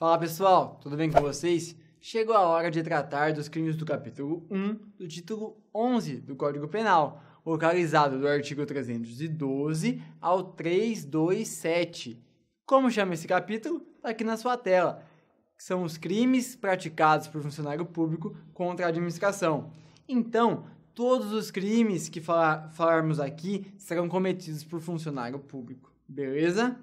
Fala pessoal, tudo bem com vocês? Chegou a hora de tratar dos crimes do capítulo 1 do título 11 do Código Penal, localizado do artigo 312 ao 327. Como chama esse capítulo? Está aqui na sua tela. São os crimes praticados por funcionário público contra a administração. Então, todos os crimes que falar, falarmos aqui serão cometidos por funcionário público, beleza?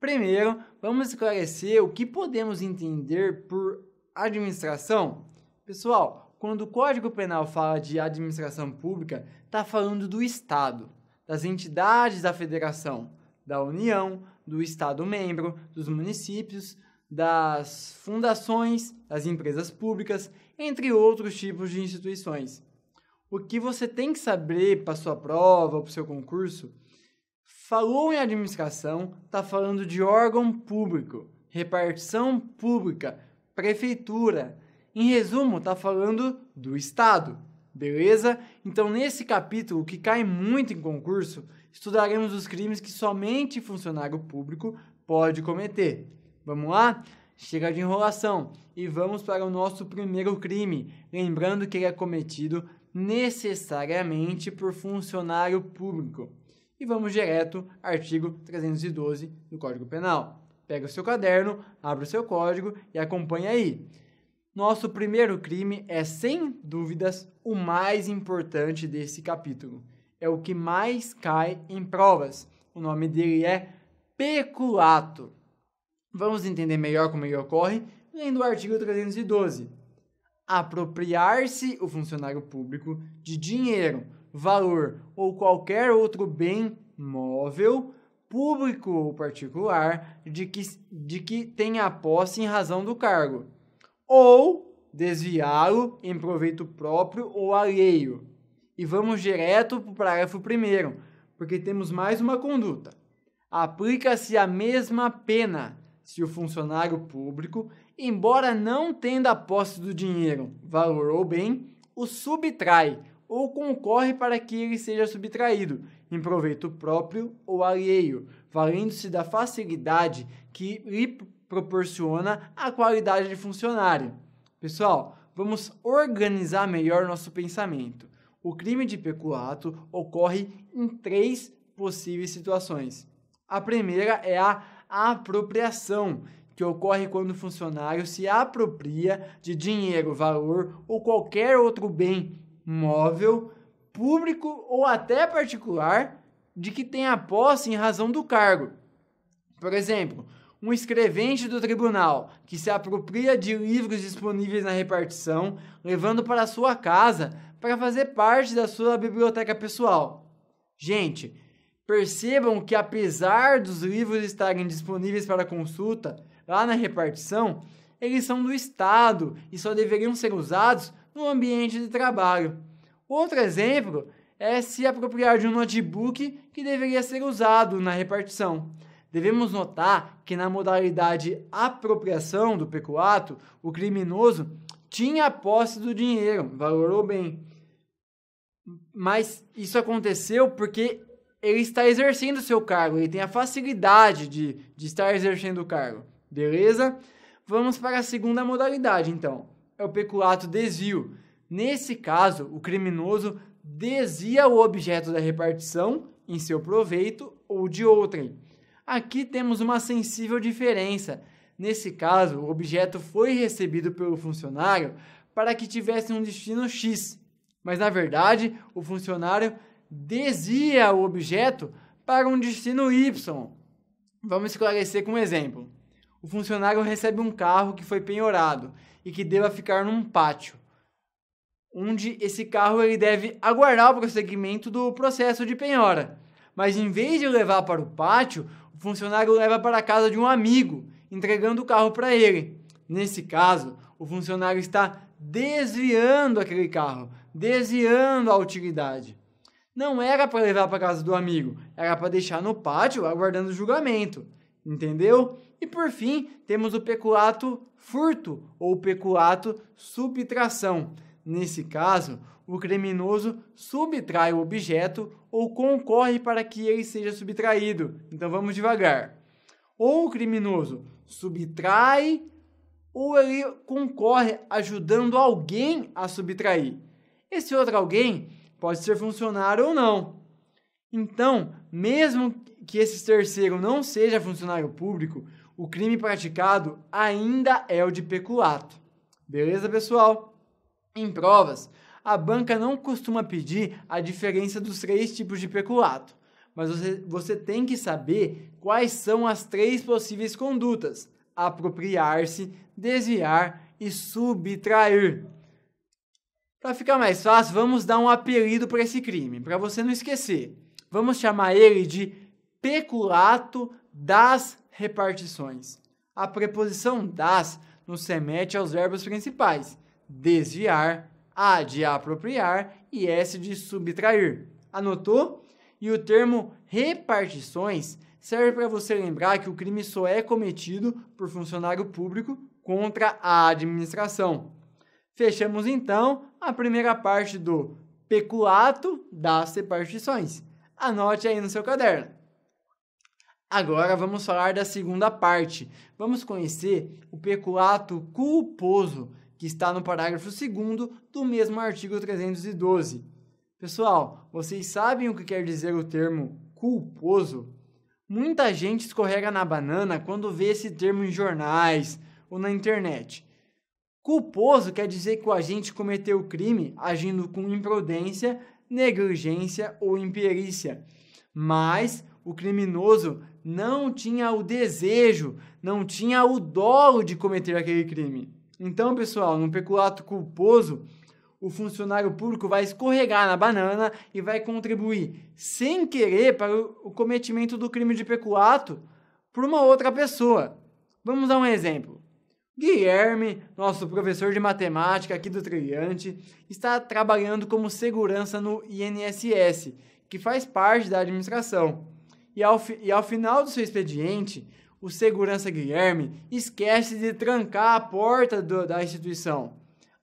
Primeiro, vamos esclarecer o que podemos entender por administração. Pessoal, quando o Código Penal fala de administração pública, está falando do Estado, das entidades da federação, da União, do Estado-membro, dos municípios, das fundações, das empresas públicas, entre outros tipos de instituições. O que você tem que saber para sua prova ou para o seu concurso Falou em administração, tá falando de órgão público, repartição pública, prefeitura. Em resumo, tá falando do Estado, beleza? Então, nesse capítulo, que cai muito em concurso, estudaremos os crimes que somente funcionário público pode cometer. Vamos lá? Chega de enrolação e vamos para o nosso primeiro crime, lembrando que ele é cometido necessariamente por funcionário público. E vamos direto ao artigo 312 do Código Penal. Pega o seu caderno, abre o seu código e acompanha aí. Nosso primeiro crime é, sem dúvidas, o mais importante desse capítulo. É o que mais cai em provas. O nome dele é peculato. Vamos entender melhor como ele ocorre lendo o artigo 312. Apropriar-se o funcionário público de dinheiro valor ou qualquer outro bem móvel, público ou particular, de que, de que tenha posse em razão do cargo, ou desviá-lo em proveito próprio ou alheio. E vamos direto para o parágrafo primeiro, porque temos mais uma conduta. Aplica-se a mesma pena se o funcionário público, embora não a posse do dinheiro, valor ou bem, o subtrai ou concorre para que ele seja subtraído, em proveito próprio ou alheio, valendo-se da facilidade que lhe proporciona a qualidade de funcionário. Pessoal, vamos organizar melhor nosso pensamento. O crime de peculato ocorre em três possíveis situações. A primeira é a apropriação, que ocorre quando o funcionário se apropria de dinheiro, valor ou qualquer outro bem móvel, público ou até particular de que tenha posse em razão do cargo. Por exemplo, um escrevente do tribunal que se apropria de livros disponíveis na repartição, levando para sua casa para fazer parte da sua biblioteca pessoal. Gente, percebam que apesar dos livros estarem disponíveis para consulta lá na repartição, eles são do Estado e só deveriam ser usados no ambiente de trabalho. Outro exemplo é se apropriar de um notebook que deveria ser usado na repartição. Devemos notar que na modalidade apropriação do pecuato, o criminoso tinha a posse do dinheiro, valorou bem. Mas isso aconteceu porque ele está exercendo seu cargo, ele tem a facilidade de, de estar exercendo o cargo. Beleza? Vamos para a segunda modalidade, então é o peculato desvio. Nesse caso, o criminoso desvia o objeto da repartição em seu proveito ou de outrem. Aqui temos uma sensível diferença. Nesse caso, o objeto foi recebido pelo funcionário para que tivesse um destino X, mas na verdade o funcionário desvia o objeto para um destino Y. Vamos esclarecer com um exemplo o funcionário recebe um carro que foi penhorado e que deva ficar num pátio, onde esse carro ele deve aguardar o prosseguimento do processo de penhora. Mas em vez de levar para o pátio, o funcionário leva para a casa de um amigo, entregando o carro para ele. Nesse caso, o funcionário está desviando aquele carro, desviando a utilidade. Não era para levar para casa do amigo, era para deixar no pátio aguardando o julgamento entendeu? E por fim, temos o peculato furto ou peculato subtração. Nesse caso, o criminoso subtrai o objeto ou concorre para que ele seja subtraído. Então vamos devagar. Ou o criminoso subtrai ou ele concorre ajudando alguém a subtrair. Esse outro alguém pode ser funcionário ou não. Então, mesmo que esse terceiro não seja funcionário público, o crime praticado ainda é o de peculato. Beleza, pessoal? Em provas, a banca não costuma pedir a diferença dos três tipos de peculato, mas você, você tem que saber quais são as três possíveis condutas: apropriar-se, desviar e subtrair. Para ficar mais fácil, vamos dar um apelido para esse crime, para você não esquecer vamos chamar ele de peculato das repartições. A preposição das nos remete aos é verbos principais: desviar, a de apropriar e s de subtrair. Anotou? E o termo repartições serve para você lembrar que o crime só é cometido por funcionário público contra a administração. Fechamos então a primeira parte do peculato das repartições. Anote aí no seu caderno. Agora vamos falar da segunda parte. Vamos conhecer o peculato culposo que está no parágrafo 2 do mesmo artigo 312. Pessoal, vocês sabem o que quer dizer o termo culposo? Muita gente escorrega na banana quando vê esse termo em jornais ou na internet. Culposo quer dizer que o agente cometeu o crime agindo com imprudência negligência ou imperícia. Mas o criminoso não tinha o desejo, não tinha o dolo de cometer aquele crime. Então, pessoal, no peculato culposo, o funcionário público vai escorregar na banana e vai contribuir sem querer para o cometimento do crime de peculato por uma outra pessoa. Vamos dar um exemplo. Guilherme, nosso professor de matemática aqui do Trilhante, está trabalhando como segurança no INSS, que faz parte da administração. E ao, e ao final do seu expediente, o segurança Guilherme esquece de trancar a porta do, da instituição.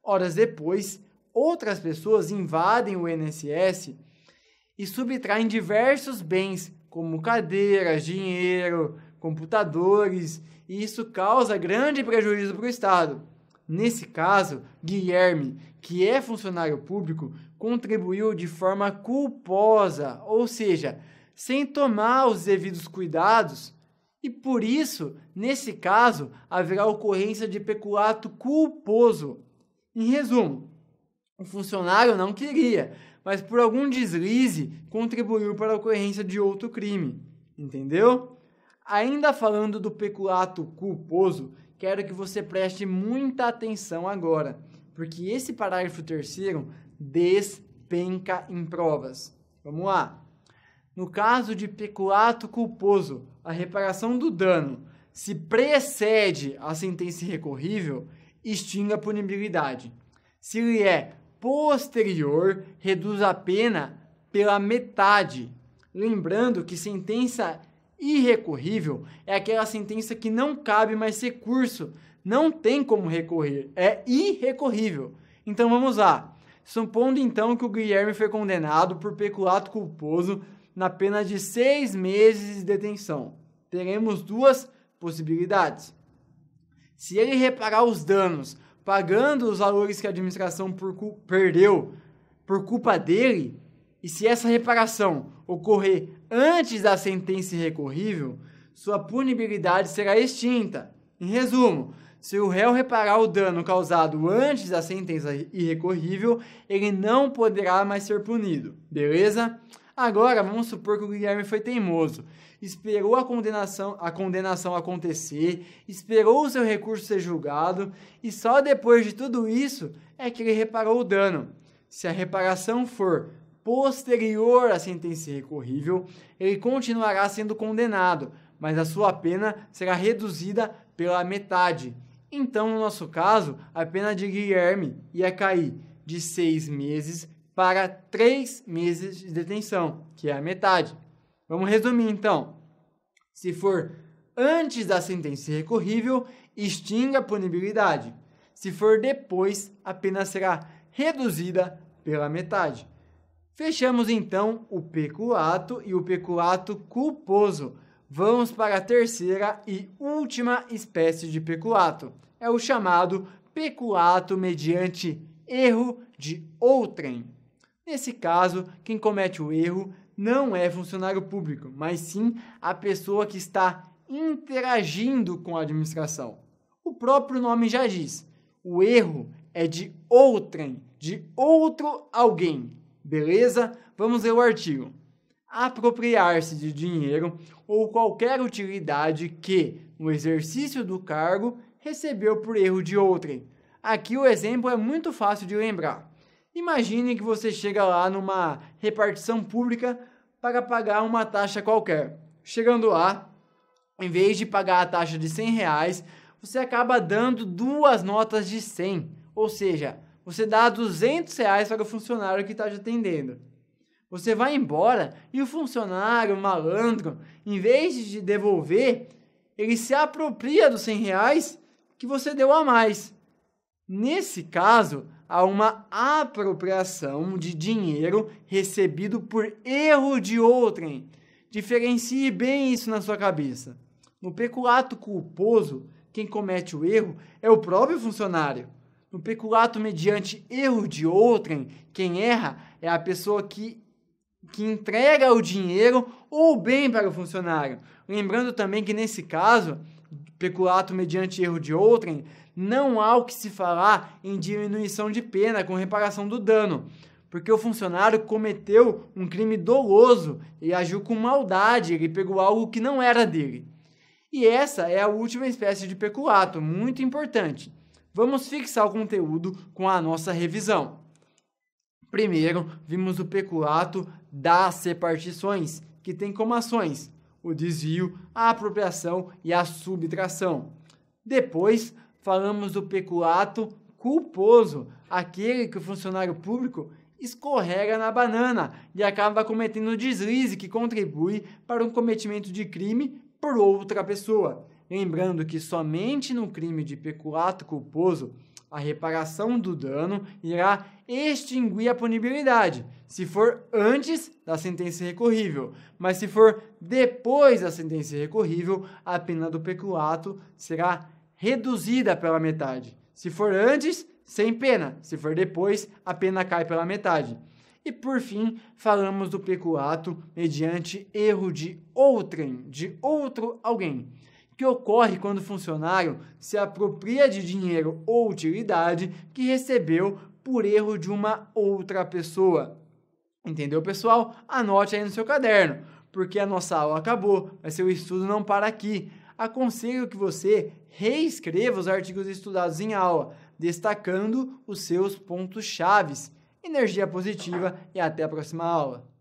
Horas depois, outras pessoas invadem o INSS e subtraem diversos bens, como cadeiras, dinheiro, computadores, e isso causa grande prejuízo para o Estado. Nesse caso, Guilherme, que é funcionário público, contribuiu de forma culposa, ou seja, sem tomar os devidos cuidados, e por isso, nesse caso, haverá ocorrência de peculato culposo. Em resumo, o funcionário não queria, mas por algum deslize contribuiu para a ocorrência de outro crime. Entendeu? Ainda falando do peculato culposo, quero que você preste muita atenção agora, porque esse parágrafo terceiro despenca em provas. Vamos lá. No caso de peculato culposo, a reparação do dano se precede a sentença recorrível, extingue a punibilidade. Se lhe é posterior, reduz a pena pela metade. Lembrando que sentença irrecorrível é aquela sentença que não cabe mais recurso, não tem como recorrer, é irrecorrível. Então vamos lá. Supondo então que o Guilherme foi condenado por peculato culposo na pena de seis meses de detenção, teremos duas possibilidades. Se ele reparar os danos, pagando os valores que a administração por perdeu por culpa dele, e se essa reparação ocorrer antes da sentença irrecorrível, sua punibilidade será extinta. Em resumo, se o réu reparar o dano causado antes da sentença irrecorrível, ele não poderá mais ser punido, beleza? Agora, vamos supor que o Guilherme foi teimoso, esperou a condenação, a condenação acontecer, esperou o seu recurso ser julgado e só depois de tudo isso é que ele reparou o dano. Se a reparação for posterior à sentença recorrível, ele continuará sendo condenado, mas a sua pena será reduzida pela metade. Então, no nosso caso, a pena de Guilherme ia cair de seis meses para três meses de detenção, que é a metade. Vamos resumir então. Se for antes da sentença recorrível, extinga a punibilidade. Se for depois, a pena será reduzida pela metade. Fechamos então o peculato e o peculato culposo. Vamos para a terceira e última espécie de peculato. É o chamado peculato mediante erro de outrem. Nesse caso, quem comete o erro não é funcionário público, mas sim a pessoa que está interagindo com a administração. O próprio nome já diz: o erro é de outrem, de outro alguém, Beleza? Vamos ler o artigo. Apropriar-se de dinheiro ou qualquer utilidade que, no exercício do cargo, recebeu por erro de outrem. Aqui o exemplo é muito fácil de lembrar. Imagine que você chega lá numa repartição pública para pagar uma taxa qualquer. Chegando lá, em vez de pagar a taxa de 100 reais, você acaba dando duas notas de 100, ou seja, você dá 200 reais para o funcionário que está te atendendo. Você vai embora e o funcionário, o malandro, em vez de devolver, ele se apropria dos 100 reais que você deu a mais. Nesse caso, há uma apropriação de dinheiro recebido por erro de outrem. Diferencie bem isso na sua cabeça. No peculato culposo, quem comete o erro é o próprio funcionário. No peculato mediante erro de outrem, quem erra é a pessoa que, que entrega o dinheiro ou o bem para o funcionário. Lembrando também que nesse caso, peculato mediante erro de outrem, não há o que se falar em diminuição de pena com reparação do dano, porque o funcionário cometeu um crime doloso e agiu com maldade, ele pegou algo que não era dele. E essa é a última espécie de peculato, muito importante. Vamos fixar o conteúdo com a nossa revisão. Primeiro, vimos o peculato das repartições, que tem como ações o desvio, a apropriação e a subtração. Depois, falamos do peculato culposo, aquele que o funcionário público escorrega na banana e acaba cometendo um deslize que contribui para um cometimento de crime por outra pessoa. Lembrando que somente no crime de peculato culposo a reparação do dano irá extinguir a punibilidade, se for antes da sentença recorrível, mas se for depois da sentença recorrível, a pena do peculato será reduzida pela metade. Se for antes, sem pena, se for depois, a pena cai pela metade. E por fim, falamos do peculato mediante erro de outrem, de outro alguém. O que ocorre quando o funcionário se apropria de dinheiro ou utilidade que recebeu por erro de uma outra pessoa. Entendeu, pessoal? Anote aí no seu caderno, porque a nossa aula acabou, mas seu estudo não para aqui. Aconselho que você reescreva os artigos estudados em aula, destacando os seus pontos chaves. Energia positiva e até a próxima aula.